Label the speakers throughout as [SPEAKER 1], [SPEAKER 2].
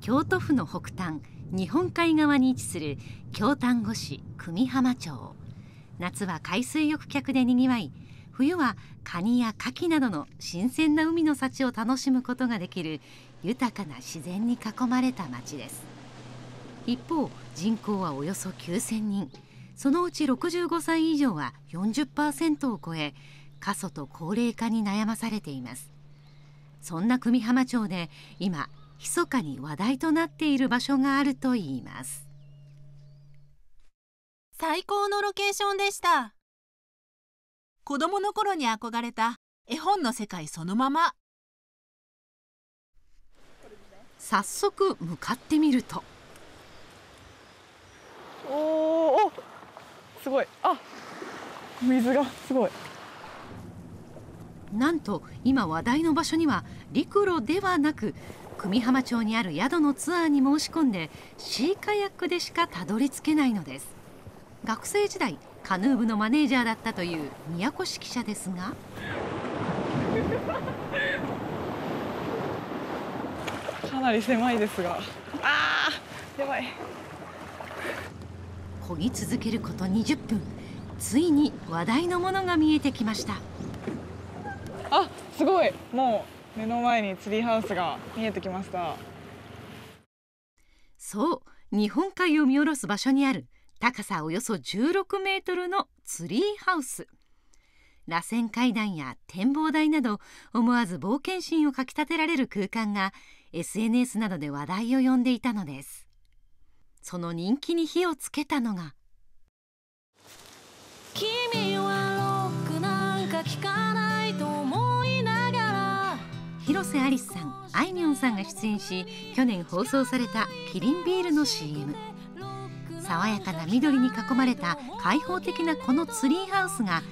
[SPEAKER 1] 京都府の北端日本海側に位置する京丹後市久美浜町夏は海水浴客でにぎわい冬はカニやカキなどの新鮮な海の幸を楽しむことができる豊かな自然に囲まれた町です一方人口はおよそ9,000人そのうち65歳以上は40%を超え過疎と高齢化に悩まされていますそんな久美浜町で今密かに話題となっている場所があるといいます最高のロ
[SPEAKER 2] ケーションでし
[SPEAKER 1] た子供の頃に憧れた絵本の世界そのまま早速向かってみるとおおすごいあ水がすごいなんと今話題の場所には陸路ではなく久美浜町にある宿のツアーに申し込んでシーカヤックでしかたどり着けないのです学生時代カヌー部のマネージャーだったという宮古市記者ですがかなり狭いですがあ
[SPEAKER 3] あやばい
[SPEAKER 1] 漕ぎ続けること20分ついに話題のものが見えてきましたあすごいもう目の前にツリーハウスが見えてきましたそう日本海を見下ろす場所にある高さおよそ16メートルのツリーハウス螺旋階段や展望台など思わず冒険心をかきたてられる空間が SNS などで話題を呼んでいたのですその人気に火をつけたのが「君よ広瀬アリスさんあいみょんさんが出演し去年放送されたキリンビールの CM 爽やかな緑に囲まれた開放的なこのツリーハウスが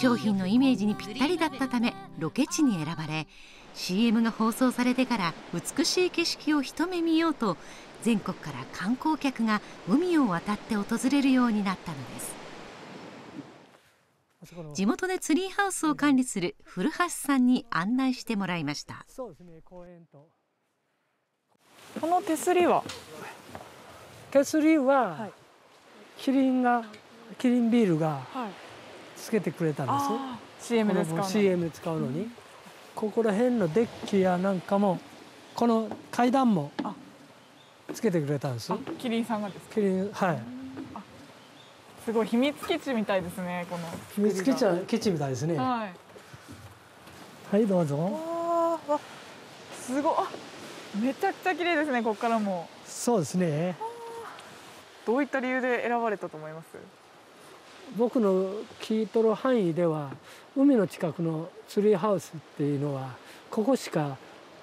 [SPEAKER 1] 商品のイメージにぴったりだったためロケ地に選ばれ CM が放送されてから美しい景色を一目見ようと全国から観光客が海を渡って訪れるようになったのです地元でツリーハウスを管理する古橋さんに案内してもらいました
[SPEAKER 2] そうです、ね、公園と
[SPEAKER 1] この手すり
[SPEAKER 2] は手すりは、キリンがキリンビールがつけてくれたんです、はい、CM ですか、の CM 使うのに、うん、ここら辺のデッキやなんかもこの階段もつけてくれたんですキリンさんがですキリンはい、すごい秘密基地みたいですねこの秘密基地は基地みたいですねはい、はい、どうぞわあすごいめちゃくちゃ綺麗ですねここからもそうですねどういった理由で選ばれたと思います僕の聞いとる範囲では海の近くのツリーハウスっていうのはここしか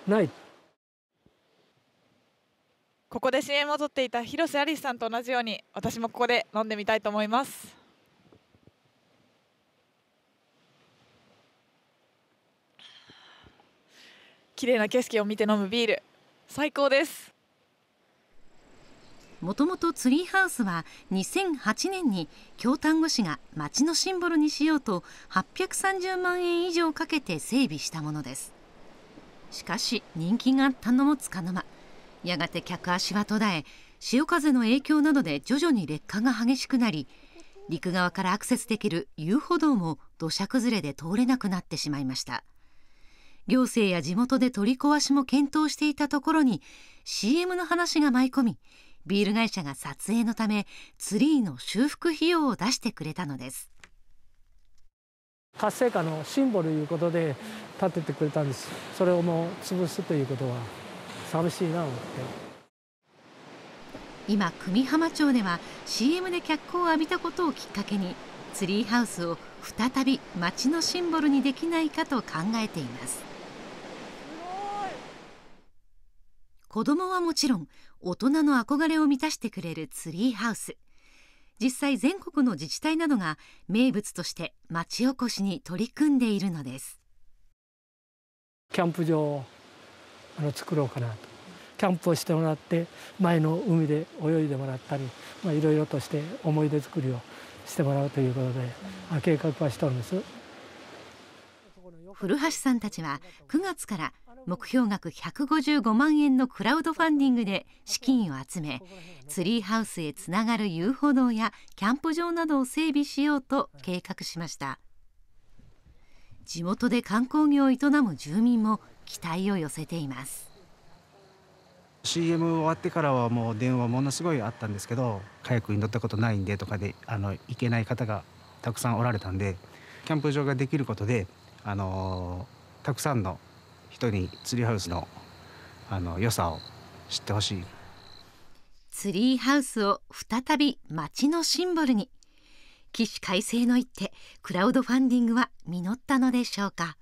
[SPEAKER 2] ない
[SPEAKER 1] ここで CM を撮っていた広瀬アリスさんと同じように私もここで飲んでみたいと思います綺麗な景色を見て飲むビール最高ですもともとツリーハウスは2008年に京丹後市が町のシンボルにしようと830万円以上かけて整備したものですしかし人気があったのもつかの間やがて客足は途絶え潮風の影響などで徐々に劣化が激しくなり陸側からアクセスできる遊歩道も土砂崩れで通れなくなってしまいました行政や地元で取り壊しも検討していたところに CM の話が舞い込みビール会社が撮影のためツリーの修復費用を出してくれ
[SPEAKER 2] たのです活性化のシンボルということで建ててくれたんですそれをもう潰すということは寂しいな思って
[SPEAKER 1] 今久美浜町では CM で脚光を浴びたことをきっかけにツリーハウスを再び町のシンボルにできないかと考えています子どもはもちろん大人の憧れを満たしてくれるツリーハウス実際全国の自治体などが名物として町おこしに取り組んでいるのです
[SPEAKER 2] キャンプ場あの作ろうかなとキャンプをしてもらって前の海で泳いでもらったりいろいろとして思い出作りをしてもらうということで、計画はしたんです
[SPEAKER 1] 古橋さんたちは9月から目標額155万円のクラウドファンディングで資金を集めツリーハウスへつながる遊歩道やキャンプ場などを整備しようと計画しました地元で観光業を営む住民も期待を寄せています
[SPEAKER 2] CM 終わってからはもう電話ものすごいあったんですけどカヤックに乗ったことないんでとかであの行けない方がたくさんおられたんでキャンプ場ができることであのたくさんの人にツリーハウスのあの良さを知ってほしい
[SPEAKER 1] ツリーハウスを再び町のシンボルに起死回生の一手クラウドファンディングは実ったのでしょうか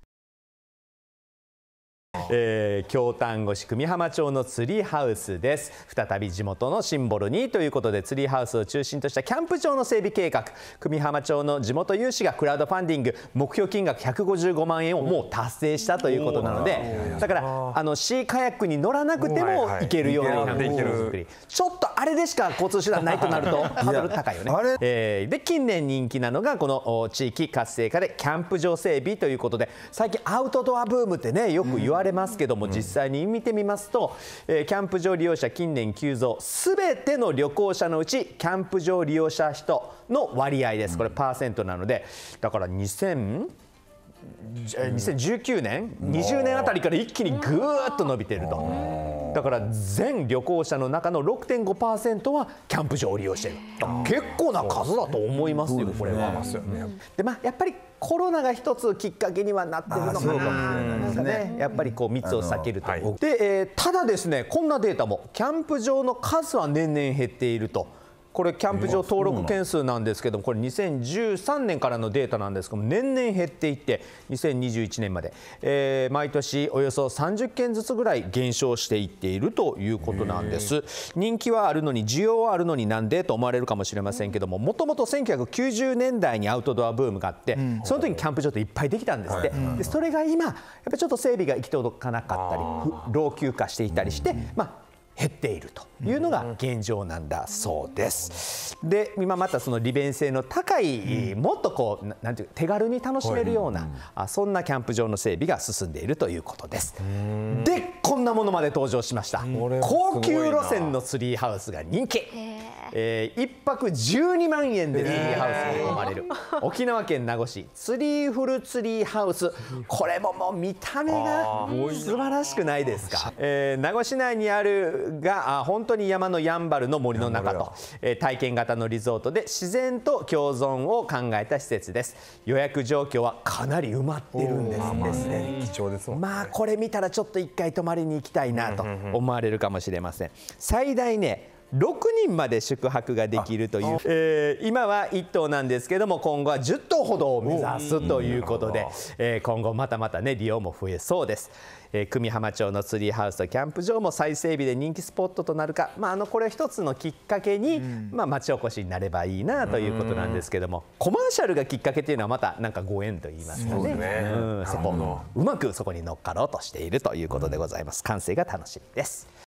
[SPEAKER 3] えー、京丹後市久美浜町のツリーハウスです再び地元のシンボルにということでツリーハウスを中心としたキャンプ場の整備計画久美浜町の地元有志がクラウドファンディング目標金額155万円をもう達成したということなのでだからあのシーカヤックに乗らなくても行けるようなキャンプ場作りちょっとあれでしか交通手段ないとなるとハードル高いよねえー、で近年人気なのがこの地域活性化でキャンプ場整備ということで最近アウトドアブームってねよく言われれますけども、実際に見てみますと、えー、キャンプ場利用者近年急増、すべての旅行者のうち、キャンプ場利用者人の割合です。これ、パーセントなので、だから2000、2019年、20年あたりから一気にぐーっと伸びてると。だから全旅行者の中の6.5%はキャンプ場を利用している結構な数だと思いますよ、これは。でまあ、やっぱりコロナが一つきっかけにはなってるのかなねやっぱりこう密を避けると、はい、で、えー、ただですねこんなデータもキャンプ場の数は年々減っていると。これ、キャンプ場登録件数なんですけども、これ、2013年からのデータなんですけども、年々減っていって、2021年まで、毎年およそ30件ずつぐらい減少していっているということなんです。人気はあるのに、需要はあるのになんでと思われるかもしれませんけども、もともと1990年代にアウトドアブームがあって、その時にキャンプ場っていっぱいできたんですって、でそれが今、やっぱりちょっと整備が行き届かなかったり、老朽化していたりして、まあ、減っているというのが現状なんだそうです。で今またその利便性の高い、うん、もっとこうなんていう手軽に楽しめるような、あ、うん、そんなキャンプ場の整備が進んでいるということです。でこんなものまで登場しました、高級路線のツリーハウスが人気。えー、1泊12万円でツリーハウスに泊まれる、沖縄県名護市ツリーフルツリーハウスこれももう見た目が素晴らしくないですか、えー、名護市内にあるがあ本当に山のやんばるの森の中と、えー、体験型のリゾートで自然と共存を考えた施設です予約状況はかなり埋まってるんですね貴重ですまあこれ見たらちょっと一回泊まりに行きたいなと思われるかもしれません最大ね6人まで宿泊ができるという、えー、今は1棟なんですけども今後は10棟ほどを目指すということで、えー、今後またまたね利用も増えそうです、えー、久美浜町のツリーハウスとキャンプ場も再整備で人気スポットとなるか、まあ、あのこれ一つのきっかけに、まあ、町おこしになればいいなということなんですけどもコマーシャルがきっかけというのはまたなんかご縁と言いますかね、ね、うん、そこうまくそこに乗っかろうとしているということでございます。完成が楽しみです